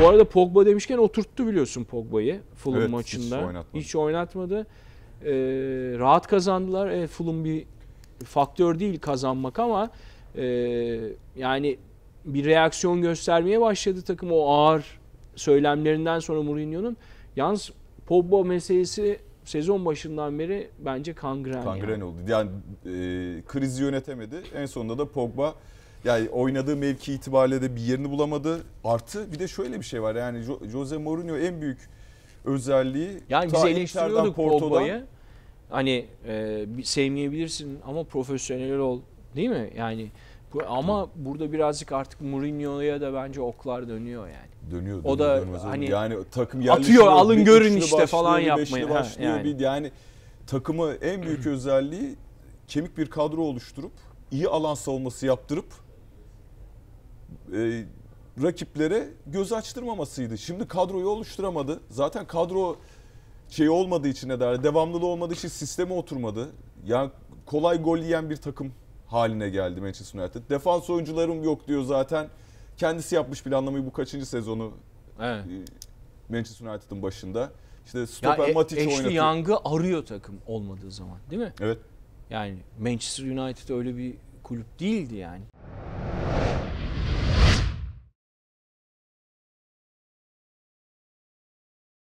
Bu arada Pogba demişken oturttu biliyorsun Pogba'yı Fulham evet, maçında. Hiç oynatmadı. Hiç oynatmadı. Ee, rahat kazandılar. Evet, Fulham bir faktör değil kazanmak ama e, yani bir reaksiyon göstermeye başladı takım o ağır söylemlerinden sonra Mourinho'nun. Yalnız Pogba meselesi sezon başından beri bence kangren. Kangren yani. oldu. Yani e, krizi yönetemedi. En sonunda da Pogba yani oynadığı mevki itibariyle de bir yerini bulamadı. Artı bir de şöyle bir şey var yani Jose Mourinho en büyük özelliği yani biz eleştiriyorduk Pogba'yı. Hani e, sevmeyebilirsin ama profesyonel ol değil mi? Yani ama burada birazcık artık Mourinho'ya da bence oklar dönüyor yani. Dönüyor. dönüyor o da dönmez. hani yani takım atıyor alın görün işte başlıyor, falan yapmaya. Başlıyor, ha, yani. Bir, yani takımı en büyük özelliği kemik bir kadro oluşturup iyi alan savunması yaptırıp e, rakiplere göz açtırmamasıydı. Şimdi kadroyu oluşturamadı. Zaten kadro şey olmadığı için ne derler? devamlılığı olmadığı için sisteme oturmadı. Yani kolay gol yiyen bir takım haline geldi Manchester United. Defans oyuncularım yok diyor zaten. Kendisi yapmış planlamayı bu kaçıncı sezonu evet. E, Manchester United'ın başında. İşte stoper ya e, Matic e, oynatıyor. Young'ı arıyor takım olmadığı zaman değil mi? Evet. Yani Manchester United öyle bir kulüp değildi yani.